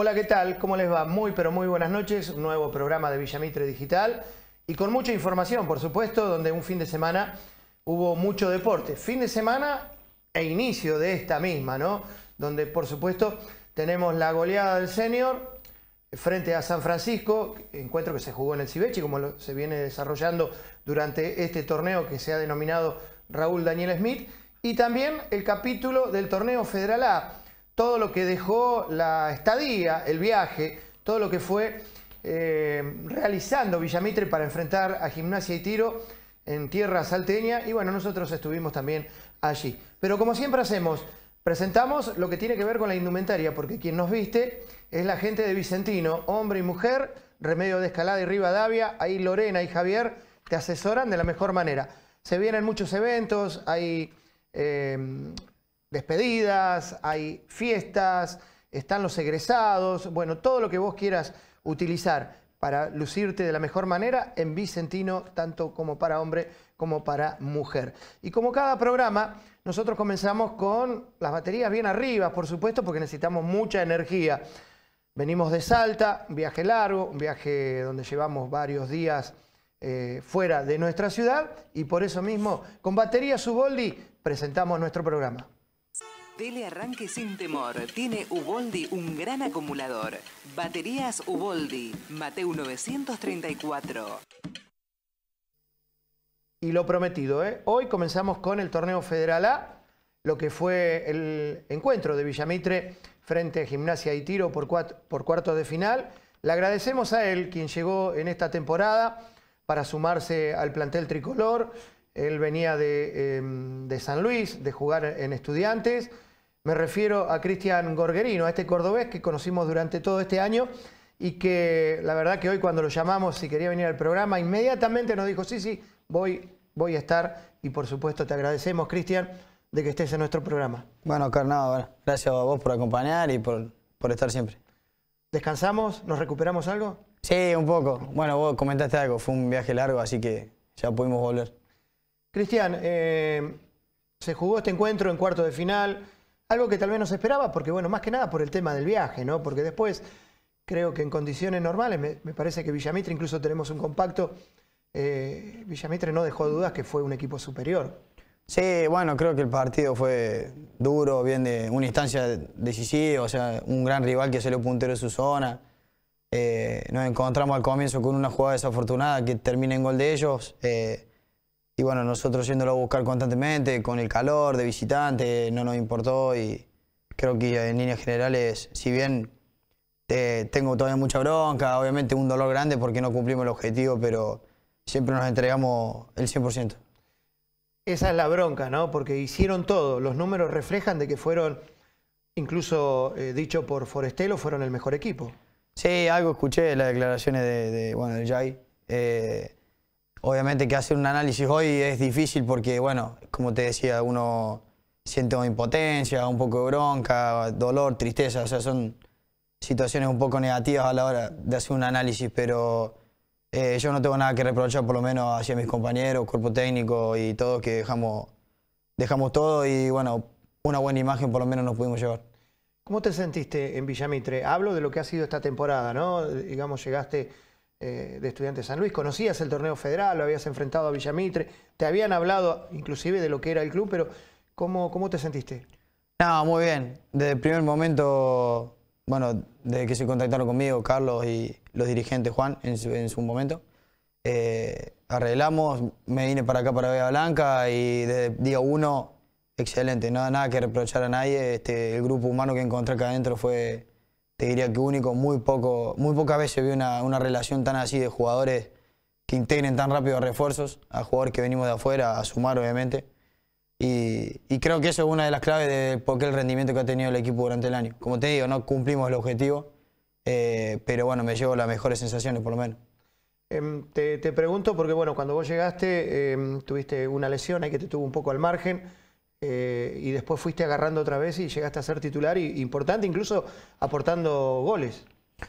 Hola, ¿qué tal? ¿Cómo les va? Muy, pero muy buenas noches. Un nuevo programa de Villamitre Digital y con mucha información, por supuesto, donde un fin de semana hubo mucho deporte. Fin de semana e inicio de esta misma, ¿no? Donde, por supuesto, tenemos la goleada del senior frente a San Francisco, encuentro que se jugó en el Cibechi, como lo, se viene desarrollando durante este torneo que se ha denominado Raúl Daniel Smith, y también el capítulo del torneo Federal A todo lo que dejó la estadía, el viaje, todo lo que fue eh, realizando Villamitre para enfrentar a Gimnasia y Tiro en tierra salteña y bueno, nosotros estuvimos también allí. Pero como siempre hacemos, presentamos lo que tiene que ver con la indumentaria, porque quien nos viste es la gente de Vicentino, hombre y mujer, Remedio de Escalada y Rivadavia, ahí Lorena y Javier te asesoran de la mejor manera. Se vienen muchos eventos, hay eh, despedidas, hay fiestas, están los egresados, bueno, todo lo que vos quieras utilizar para lucirte de la mejor manera en Vicentino, tanto como para hombre como para mujer. Y como cada programa, nosotros comenzamos con las baterías bien arriba, por supuesto, porque necesitamos mucha energía. Venimos de Salta, un viaje largo, un viaje donde llevamos varios días eh, fuera de nuestra ciudad y por eso mismo, con batería Suboldi, presentamos nuestro programa. Telearranque sin temor. Tiene Uboldi un gran acumulador. Baterías Uboldi, Mateu 934. Y lo prometido, ¿eh? hoy comenzamos con el torneo Federal A, lo que fue el encuentro de Villamitre frente a Gimnasia y Tiro por, cuartos por cuarto de final. Le agradecemos a él, quien llegó en esta temporada para sumarse al plantel tricolor. Él venía de, em, de San Luis, de jugar en estudiantes me refiero a Cristian Gorguerino, a este cordobés que conocimos durante todo este año y que la verdad que hoy cuando lo llamamos y quería venir al programa, inmediatamente nos dijo, sí, sí, voy, voy a estar y por supuesto te agradecemos, Cristian, de que estés en nuestro programa. Bueno, Carnaval gracias a vos por acompañar y por, estar siempre. ¿Descansamos? ¿Nos recuperamos algo? Sí, un poco. Bueno, vos comentaste algo, fue un viaje largo, así que ya pudimos volver. Cristian, eh, se jugó este encuentro en cuarto de final, algo que tal vez no se esperaba, porque bueno, más que nada por el tema del viaje, ¿no? Porque después creo que en condiciones normales, me, parece que Villamitre, incluso tenemos un compacto, eh, Villamitre no dejó dudas que fue un equipo superior. Sí, bueno, creo que el partido fue duro, bien de una instancia decisiva, o sea, un gran rival que salió puntero de su zona. Eh, nos encontramos al comienzo con una jugada desafortunada que termina en gol de ellos. Eh, y bueno, nosotros yéndolo a buscar constantemente, con el calor de visitante, no nos importó y creo que en líneas generales, si bien eh, tengo todavía mucha bronca, obviamente un dolor grande porque no cumplimos el objetivo, pero siempre nos entregamos el 100%. Esa es la bronca, ¿no? Porque hicieron todo. Los números reflejan de que fueron, incluso eh, dicho por Forestelo, fueron el mejor equipo. Sí, algo escuché las declaraciones de, bueno, de Jai. Eh, Obviamente que hacer un análisis hoy es difícil porque, bueno, como te decía, uno siente impotencia, un poco de bronca, dolor, tristeza, o sea, son situaciones un poco negativas a la hora de hacer un análisis, pero eh, yo no tengo nada que reprochar, por lo menos hacia mis compañeros, cuerpo técnico y todo, que dejamos, dejamos todo y, bueno, una buena imagen por lo menos nos pudimos llevar. ¿Cómo te sentiste en Villamitre? Hablo de lo que ha sido esta temporada, ¿no? Digamos, llegaste eh, de Estudiantes de San Luis. Conocías el torneo federal, lo habías enfrentado a Villamitre, te habían hablado inclusive de lo que era el club, pero ¿cómo, cómo te sentiste? No, muy bien. Desde el primer momento, bueno, desde que se contactaron conmigo, Carlos y los dirigentes, Juan, en su, momento, eh, arreglamos, me vine para acá, para Vega Blanca, y desde día uno, excelente, nada, nada que reprochar a nadie. Este, el grupo humano que encontré acá adentro fue te diría que único, muy poco, muy pocas veces vi una, una relación tan así de jugadores que integren tan rápido refuerzos a jugadores que venimos de afuera a sumar, obviamente. Y, creo que eso es una de las claves de por qué el rendimiento que ha tenido el equipo durante el año. Como te digo, no cumplimos el objetivo, eh, pero bueno, me llevo las mejores sensaciones por lo menos. Em, te, pregunto porque bueno, cuando vos llegaste em, tuviste una lesión ahí que te tuvo un poco al margen. Eh, y después fuiste agarrando otra vez y llegaste a ser titular importante, incluso aportando goles.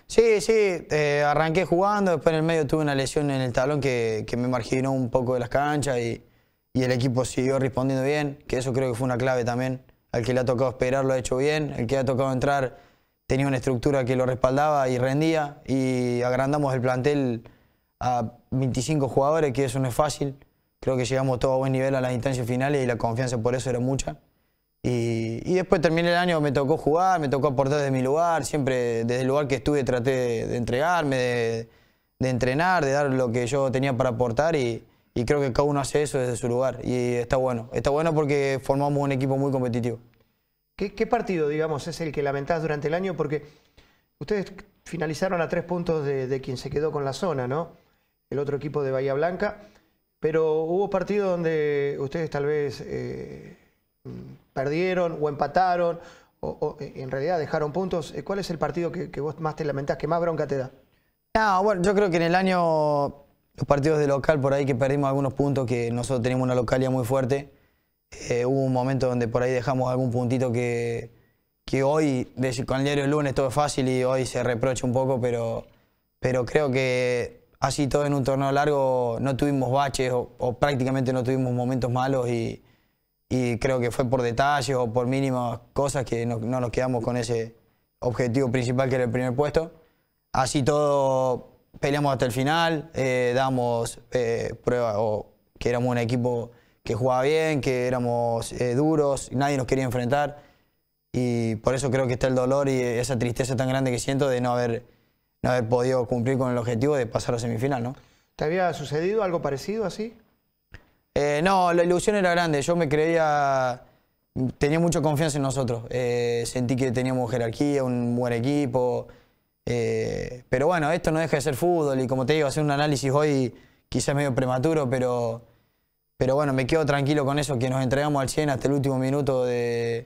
Sí, sí, eh, arranqué jugando, después en el medio tuve una lesión en el talón que, me marginó un poco de las canchas y, y, el equipo siguió respondiendo bien, que eso creo que fue una clave también. Al que le ha tocado esperar lo ha hecho bien, al que le ha tocado entrar tenía una estructura que lo respaldaba y rendía y agrandamos el plantel a 25 jugadores, que eso no es fácil. Creo que llegamos todos a buen nivel a las instancias finales y la confianza por eso era mucha. Y, después terminé el año, me tocó jugar, me tocó aportar desde mi lugar, siempre desde el lugar que estuve traté de, entregarme, de, entrenar, de dar lo que yo tenía para aportar y, creo que cada uno hace eso desde su lugar y está bueno, está bueno porque formamos un equipo muy competitivo. ¿Qué, partido, digamos, es el que lamentás durante el año? Porque ustedes finalizaron a tres puntos de, de quien se quedó con la zona, ¿no? El otro equipo de Bahía Blanca. Pero hubo partidos donde ustedes tal vez eh, perdieron o empataron o, eh, en realidad dejaron puntos. Eh, ¿Cuál es el partido que, vos más te lamentás, que más bronca te da? Ah bueno, yo creo que en el año los partidos de local por ahí que perdimos algunos puntos, que nosotros tenemos una localidad muy fuerte. hubo un momento donde por ahí dejamos algún puntito que, que hoy, con el diario el lunes todo es fácil y hoy se reprocha un poco, pero, pero creo que así todo en un torneo largo no tuvimos baches o, prácticamente no tuvimos momentos malos y, creo que fue por detalles o por mínimas cosas que no, nos quedamos con ese objetivo principal que era el primer puesto. Así todo peleamos hasta el final, eh, damos eh, prueba o que éramos un equipo que jugaba bien, que éramos eh, duros, nadie nos quería enfrentar y por eso creo que está el dolor y esa tristeza tan grande que siento de no haber no haber podido cumplir con el objetivo de pasar a semifinal, ¿no? ¿Te había sucedido algo parecido así? Eh, no, la ilusión era grande. Yo me creía, tenía mucha confianza en nosotros. Eh, sentí que teníamos jerarquía, un buen equipo. Eh, pero bueno, esto no deja de ser fútbol y como te digo, hacer un análisis hoy quizás medio prematuro, pero, pero bueno, me quedo tranquilo con eso, que nos entregamos al 100 hasta el último minuto del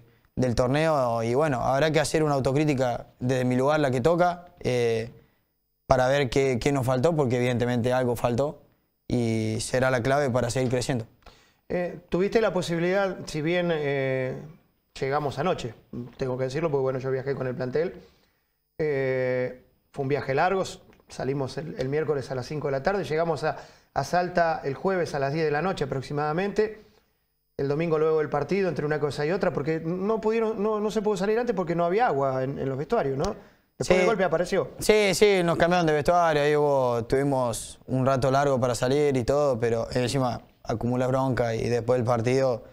torneo y bueno, habrá que hacer una autocrítica desde mi lugar, la que toca para ver qué, nos faltó, porque evidentemente algo faltó y será la clave para seguir creciendo. Eh, tuviste la posibilidad, si bien eh, llegamos anoche, tengo que decirlo, porque bueno, yo viajé con el plantel, eh, fue un viaje largo, salimos el, miércoles a las 5 de la tarde, llegamos a, Salta el jueves a las 10 de la noche aproximadamente, el domingo luego del partido, entre una cosa y otra, porque no, pudieron, no, se pudo salir antes porque no había agua en los vestuarios, ¿no? sí. de golpe apareció. Sí, sí, nos cambiaron de vestuario, ahí hubo, tuvimos un rato largo para salir y todo, pero eh, encima acumula bronca y después del partido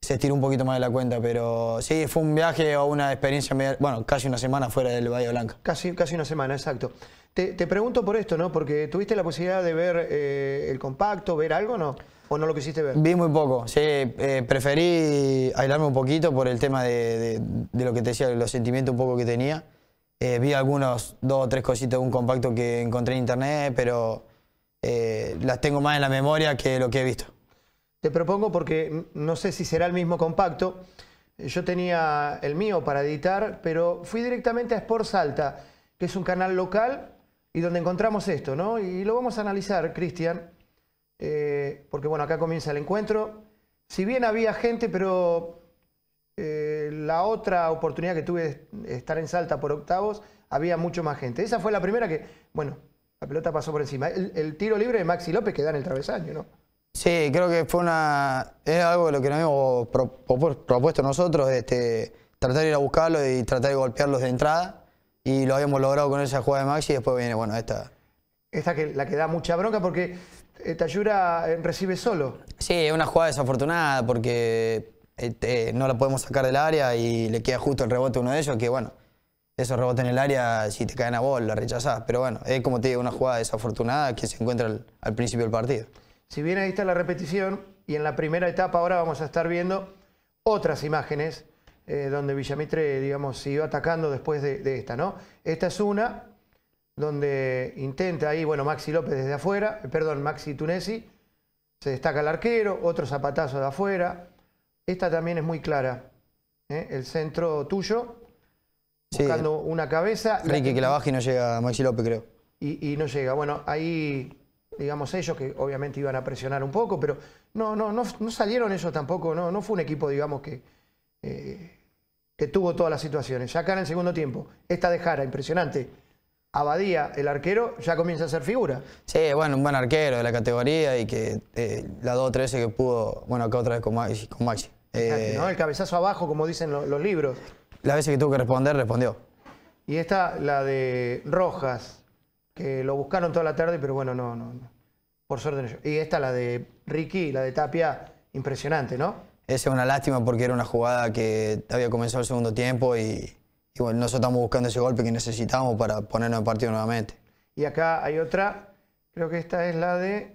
se estiró un poquito más de la cuenta, pero sí, fue un viaje o una experiencia, bueno, casi una semana fuera del Valle Blanca. Casi, casi una semana, exacto. Te, te pregunto por esto, ¿no? Porque tuviste la posibilidad de ver eh, el compacto, ver algo, ¿no? ¿O no lo quisiste ver? Vi muy poco, sí. Eh, preferí aislarme un poquito por el tema de, de, lo que te decía, los sentimientos un poco que tenía. Eh, vi algunos, dos o tres cositas de un compacto que encontré en internet, pero eh, las tengo más en la memoria que lo que he visto. Te propongo porque no sé si será el mismo compacto. Yo tenía el mío para editar, pero fui directamente a Sports Alta, que es un canal local y donde encontramos esto, ¿no? Y lo vamos a analizar, Cristian, eh, porque bueno, acá comienza el encuentro. Si bien había gente, pero eh, la otra oportunidad que tuve de estar en Salta por octavos, había mucho más gente. Esa fue la primera que, bueno, la pelota pasó por encima. El, tiro libre de Maxi López que da en el travesaño, ¿no? Sí, creo que fue una. Es algo de lo que nos hemos propuesto nosotros, este, tratar de ir a buscarlo y tratar de golpearlos de entrada. Y lo habíamos logrado con esa jugada de Maxi y después viene, bueno, esta. Esta que la que da mucha bronca porque eh, Tayura eh, recibe solo. Sí, es una jugada desafortunada porque este, no la podemos sacar del área y le queda justo el rebote a uno de ellos, que bueno, esos rebotes en el área, si te caen a bola la rechazás. Pero bueno, es como tiene una jugada desafortunada que se encuentra al, principio del partido. Si bien ahí está la repetición, y en la primera etapa ahora vamos a estar viendo otras imágenes eh, donde Villamitre, digamos, siguió atacando después de, de, esta, ¿no? Esta es una donde intenta ahí, bueno, Maxi López desde afuera, eh, perdón, Maxi Tunesi, se destaca el arquero, otro zapatazo de afuera, esta también es muy clara. ¿eh? El centro tuyo, buscando una cabeza. Ricky que la baja y no llega Maxi López, creo. Y, no llega. Bueno, ahí, digamos, ellos que obviamente iban a presionar un poco, pero no, no, no, no salieron ellos tampoco. No, no fue un equipo, digamos, que, eh, que tuvo todas las situaciones. Ya acá en el segundo tiempo, esta de Jara, impresionante. Abadía, el arquero, ya comienza a ser figura. Sí, bueno, un buen arquero de la categoría y que eh, la 2 13 que pudo, bueno, acá otra vez Con Maxi. Eh, ¿no? El cabezazo abajo, como dicen los, libros. La vez que tuvo que responder, respondió. Y esta, la de Rojas, que lo buscaron toda la tarde, pero bueno, no, no, Por suerte no. Y esta, la de Ricky, la de Tapia, impresionante, ¿no? Esa es una lástima porque era una jugada que había comenzado el segundo tiempo y, bueno, nosotros estamos buscando ese golpe que necesitamos para ponernos en partido nuevamente. Y acá hay otra, creo que esta es la de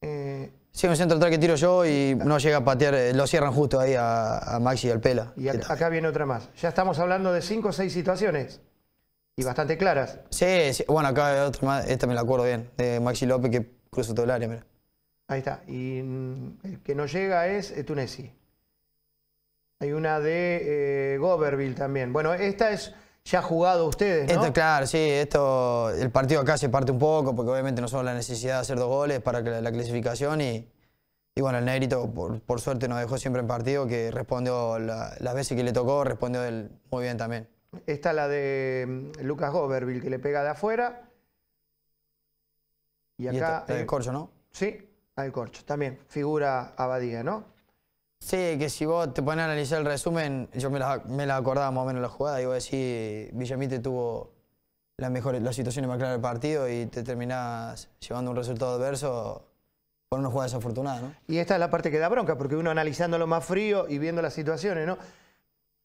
eh, Sí, un centro atrás que tiro yo y no llega a patear, eh, lo cierran justo ahí a, Maxi y al Pela. Y acá, viene otra más. Ya estamos hablando de cinco o seis situaciones. Y bastante claras. Sí, bueno, acá hay otra más, esta me la acuerdo bien, de Maxi López que cruza todo el área, mira. Ahí está. Y mm, el que no llega es eh, Tunesi. Hay una de eh, Goverville también. Bueno, esta es ya jugado ustedes, ¿no? claro, sí, esto, el partido acá se parte un poco, porque obviamente no son la necesidad de hacer dos goles para la, clasificación y, bueno, el Negrito, por, suerte, nos dejó siempre en partido, que respondió las veces que le tocó, respondió él muy bien también. Está la de mm, Lucas Goberville, que le pega de afuera. Y acá. el, eh, Corcho, ¿no? Sí, el Corcho. También figura Abadía, ¿no? Sí, que si vos te pones a analizar el resumen, yo me la, acordaba más o menos la jugada y vos decís, Villamite tuvo las mejores, las situaciones más claras del partido y te terminás llevando un resultado adverso por una jugada desafortunada, ¿no? Y esta es la parte que da bronca, porque uno analizando lo más frío y viendo las situaciones, ¿no?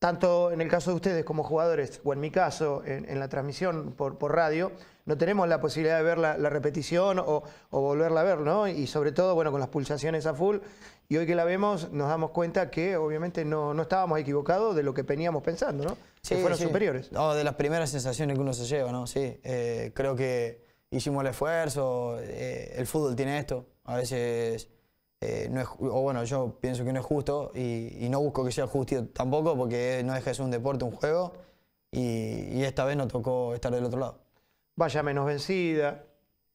tanto en el caso de ustedes como jugadores, o en mi caso, en, la transmisión por, radio, no tenemos la posibilidad de ver la, repetición o, volverla a ver, ¿no? Y sobre todo, bueno, con las pulsaciones a full. Y hoy que la vemos, nos damos cuenta que obviamente no, estábamos equivocados de lo que veníamos pensando, ¿no? Sí, que fueron superiores. No, de las primeras sensaciones que uno se lleva, ¿no? Sí, eh, creo que hicimos el esfuerzo, eh, el fútbol tiene esto, a veces eh, no es, o bueno, yo pienso que no es justo y, no busco que sea justo tampoco porque no es de ser un deporte, un juego y, esta vez no tocó estar del otro lado. Vaya menos vencida,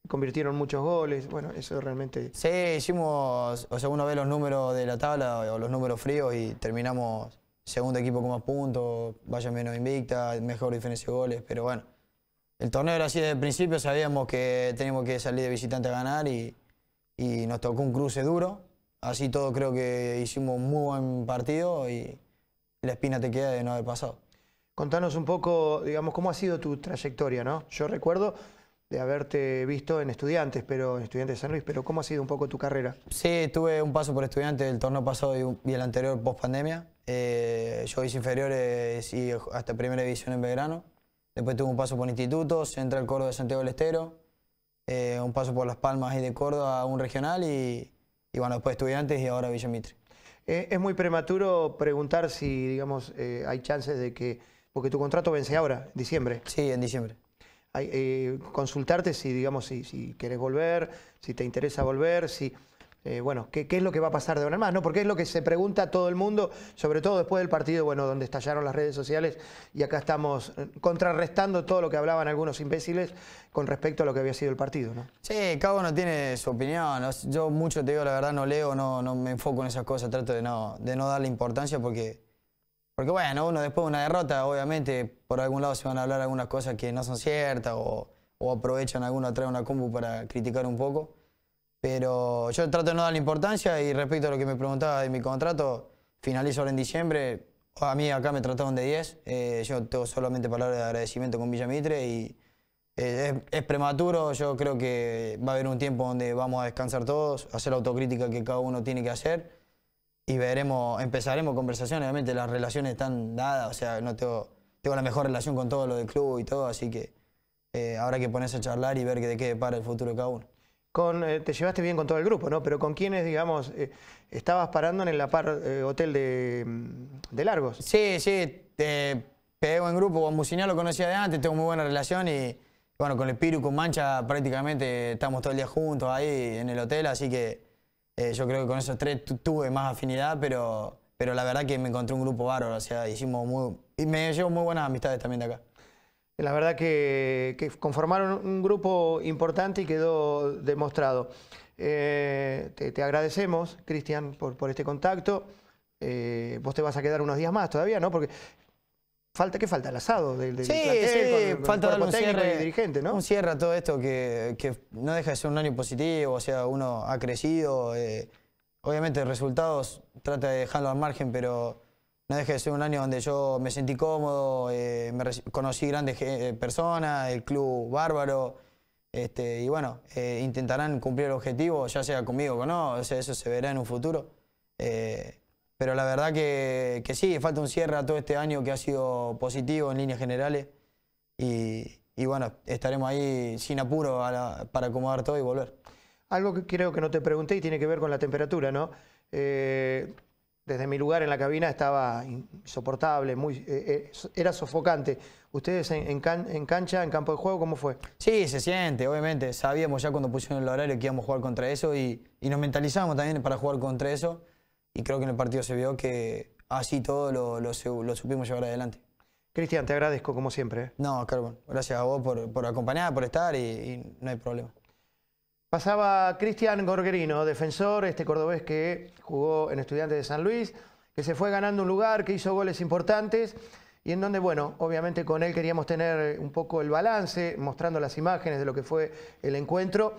convirtieron muchos goles, bueno, eso realmente... Sí, hicimos, o sea, uno ve los números de la tabla o los números fríos y terminamos segundo equipo con más puntos, vaya menos invicta, mejor diferencia de goles, pero bueno, el torneo era así desde el principio, sabíamos que teníamos que salir de visitante a ganar y y nos tocó un cruce duro. Así todo creo que hicimos un muy buen partido y la espina te queda de no haber pasado. Contanos un poco, digamos, cómo ha sido tu trayectoria, ¿no? Yo recuerdo de haberte visto en Estudiantes, pero en Estudiantes de San Luis, pero ¿cómo ha sido un poco tu carrera? Sí, tuve un paso por Estudiantes el torneo pasado y, el anterior post pandemia. Eh, yo hice inferiores y hasta primera división en Belgrano. Después tuve un paso por institutos, entra el Coro de Santiago del Estero, eh, un paso por Las Palmas y de Córdoba, a un regional y, bueno, después estudiantes y ahora Villa Mitre. Eh, es muy prematuro preguntar si, digamos, eh, hay chances de que, porque tu contrato vence ahora, en diciembre. Sí, en diciembre. Hay, consultarte si, digamos, si, quieres volver, si te interesa volver, si eh, bueno, ¿qué, es lo que va a pasar de ahora en más, ¿no? Porque es lo que se pregunta todo el mundo, sobre todo después del partido, bueno, donde estallaron las redes sociales y acá estamos eh, contrarrestando todo lo que hablaban algunos imbéciles con respecto a lo que había sido el partido, ¿no? Sí, cada uno tiene su opinión. Yo mucho te digo, la verdad, no leo, no, me enfoco en esas cosas, trato de no, darle importancia porque, porque, bueno, uno después de una derrota, obviamente, por algún lado se van a hablar algunas cosas que no son ciertas o, aprovechan alguno trae una combo para criticar un poco. Pero yo trato de no darle importancia y respecto a lo que me preguntaba de mi contrato, finalizo ahora en diciembre. A mí acá me trataron de 10. Eh, yo tengo solamente palabras de agradecimiento con Villamitre y eh, es, prematuro. Yo creo que va a haber un tiempo donde vamos a descansar todos, hacer la autocrítica que cada uno tiene que hacer y veremos, empezaremos conversaciones. Obviamente las relaciones están dadas, o sea, no tengo, tengo la mejor relación con todo lo del club y todo, así que eh, habrá que ponerse a charlar y ver de qué para el futuro de cada uno. Eh, te llevaste bien con todo el grupo, ¿no? Pero con quiénes, digamos, eh, estabas parando en el eh, Hotel mm, de, Largos. Sí, sí, pegué buen grupo, con lo conocía de antes, tengo muy buena relación y bueno, con el Piru, con Mancha prácticamente estamos todo el día juntos ahí en el hotel, así que yo creo que con esos tres tuve más afinidad, pero, pero la verdad que me encontré un grupo bárbaro, o sea, hicimos muy... Y me llevo muy buenas amistades también de acá la verdad que, conformaron un grupo importante y quedó demostrado. Eh, te, agradecemos, Cristian, por, este contacto. Eh, vos te vas a quedar unos días más todavía, ¿no? Porque falta, ¿qué falta? El asado del, sí, sí, falta el un cierre, y dirigente, ¿no? Un cierre a todo esto que, no deja de ser un año positivo, o sea, uno ha crecido. Eh, obviamente, resultados trata de dejarlo al margen, pero no dejé de ser un año donde yo me sentí cómodo, eh, me conocí grandes eh, personas, el club bárbaro, este, y bueno, eh, intentarán cumplir el objetivo, ya sea conmigo o no, eso se verá en un futuro. pero la verdad que, sí, falta un cierre a todo este año que ha sido positivo en líneas generales. Y, bueno, estaremos ahí sin apuro para acomodar todo y volver. Algo que creo que no te pregunté y tiene que ver con la temperatura, ¿no? Eh, desde mi lugar en la cabina estaba insoportable, muy, eh, eh, era sofocante. ¿Ustedes en, cancha, en campo de juego, cómo fue? Sí, se siente, obviamente. Sabíamos ya cuando pusieron el horario que íbamos a jugar contra eso y, nos mentalizamos también para jugar contra eso. Y creo que en el partido se vio que así todo lo, supimos llevar adelante. Cristian, te agradezco como siempre. ¿eh? No, Carbon, gracias a vos por, por acompañar, por estar y no hay problema. Pasaba Cristian Gorguerino, defensor, este cordobés que jugó en Estudiantes de San Luis, que se fue ganando un lugar, que hizo goles importantes y en donde, bueno, obviamente con él queríamos tener un poco el balance, mostrando las imágenes de lo que fue el encuentro.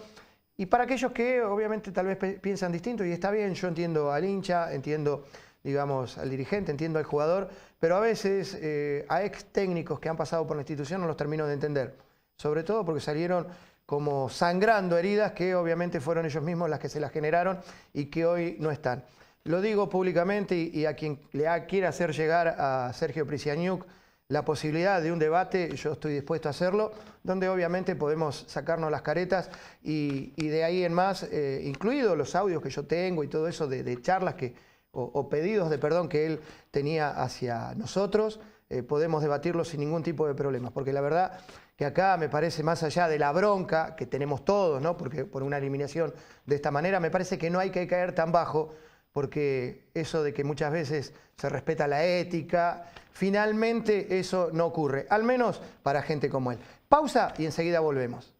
Y para aquellos que obviamente tal vez piensan distinto, y está bien, yo entiendo al hincha, entiendo, digamos, al dirigente, entiendo al jugador, pero a veces eh, a ex técnicos que han pasado por la institución no los termino de entender, sobre todo porque salieron como sangrando heridas que obviamente fueron ellos mismos las que se las generaron y que hoy no están. Lo digo públicamente y, a quien le quiera hacer llegar a Sergio Prisianiuk la posibilidad de un debate, yo estoy dispuesto a hacerlo, donde obviamente podemos sacarnos las caretas y, de ahí en más, eh, incluidos los audios que yo tengo y todo eso de, charlas que, o, pedidos de perdón que él tenía hacia nosotros, eh, podemos debatirlo sin ningún tipo de problemas, porque la verdad que acá me parece más allá de la bronca que tenemos todos, ¿no? Porque por una eliminación de esta manera me parece que no hay que caer tan bajo, porque eso de que muchas veces se respeta la ética, finalmente eso no ocurre, al menos para gente como él. Pausa y enseguida volvemos.